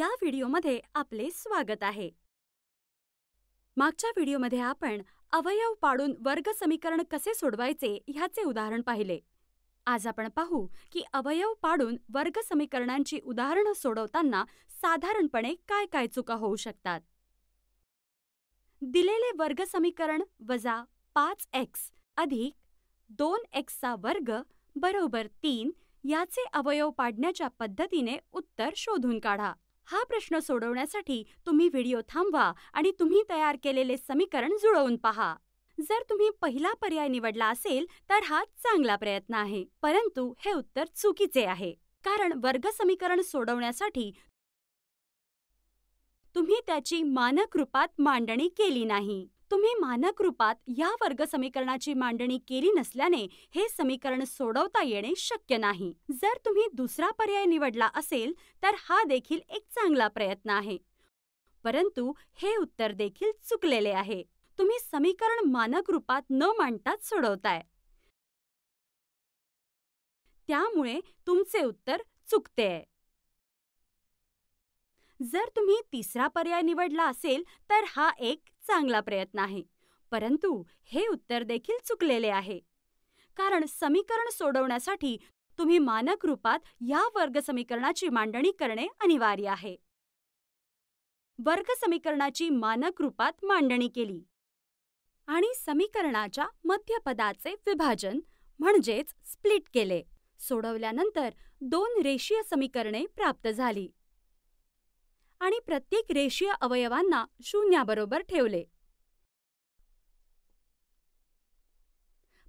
या व्हिडिओमध्ये आपले स्वागत आहे मागच्या व्हिडिओमध्ये आपण अवयव पाडून वर्ग समीकरण कसे सोडवायचे ह्याचे उदाहरण पाहिले आज आपण पाहू की अवयव पाडून वर्ग समीकरणांची उदाहरणं सोडवताना साधारणपणे काय काय चुका होऊ शकतात दिलेले वर्ग समीकरण वजा पाच एक्स अधिक दोन एक्सचा वर्ग बरोबर तीन याचे अवयव पाडण्याच्या पद्धतीने उत्तर शोधून काढा हा प्रश्न सोडवण्यासाठी तुम्ही व्हिडिओ थांबवा आणि तुम्ही तयार केलेले समीकरण जुळवून पहा जर तुम्ही पहिला पर्याय निवडला असेल तर हा चांगला प्रयत्न आहे परंतु हे उत्तर चुकीचे आहे कारण वर्ग समीकरण सोडवण्यासाठी तुम्ही त्याची मानक रूपात मांडणी केली नाही तुम्ही मानक रूपात या वर्ग समीकरणाची मांडणी केली नसल्याने हे समीकरण सोडवता येणे शक्य नाही जर तुम्ही दुसरा पर्याय निवडला असेल तर हा देखील एक चांगला प्रयत्न आहे परंतु हे उत्तर देखील चुकलेले आहे तुम्ही समीकरण मानक रूपात न मांडताच सोडवताय त्यामुळे तुमचे उत्तर चुकते जर तुम्ही तिसरा पर्याय निवडला असेल तर हा एक चांगला प्रयत्न आहे परंतु हे उत्तर देखील चुकलेले आहे कारण समीकरण सोडवण्यासाठी तुम्ही मानक रूपात या वर्ग समीकरणाची मांडणी करणे अनिवार्य आहे वर्ग समीकरणाची मानक रूपात मांडणी केली आणि समीकरणाच्या मध्यपदाचे विभाजन म्हणजेच स्प्लिट केले सोडवल्यानंतर दोन रेषीय समीकरणे प्राप्त झाली आणि प्रत्येक रेषीय अवयवांना शून्याबरोबर ठेवले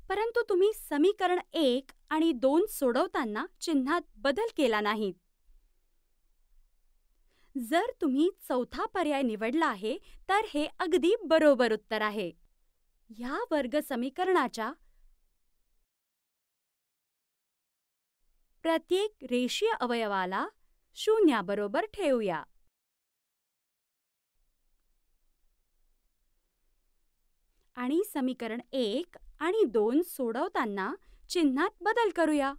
परंतु तुम्ही समीकरण एक आणि दोन सोडवताना चिन्हात बदल केला नाही. जर तुम्ही चौथा पर्याय निवडला आहे तर हे अगदी बरोबर उत्तर आहे ह्या वर्ग समीकरणाच्या प्रत्येक रेषीय अवयवाला शून्याबरोबर ठेवूया आणि समीकरण एक आणि दोन सोडवताना चिन्हात बदल करूया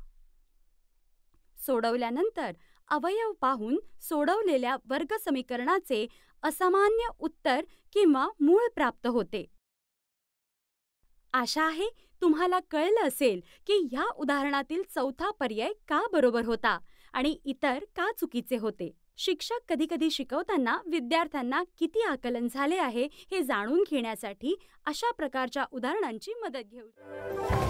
सोडवल्यानंतर अवयव पाहून सोडवलेल्या वर्ग समीकरणाचे असामान्य उत्तर किंवा मूळ प्राप्त होते आशा आहे तुम्हाला कळलं असेल की ह्या उदाहरणातील चौथा पर्याय का बरोबर होता आणि इतर का चुकीचे होते शिक्षक कधीकधी शिकवताना विद्यार्थ्यांना किती आकलन झाले आहे हे जाणून घेण्यासाठी अशा प्रकारच्या उदाहरणांची मदत घेऊ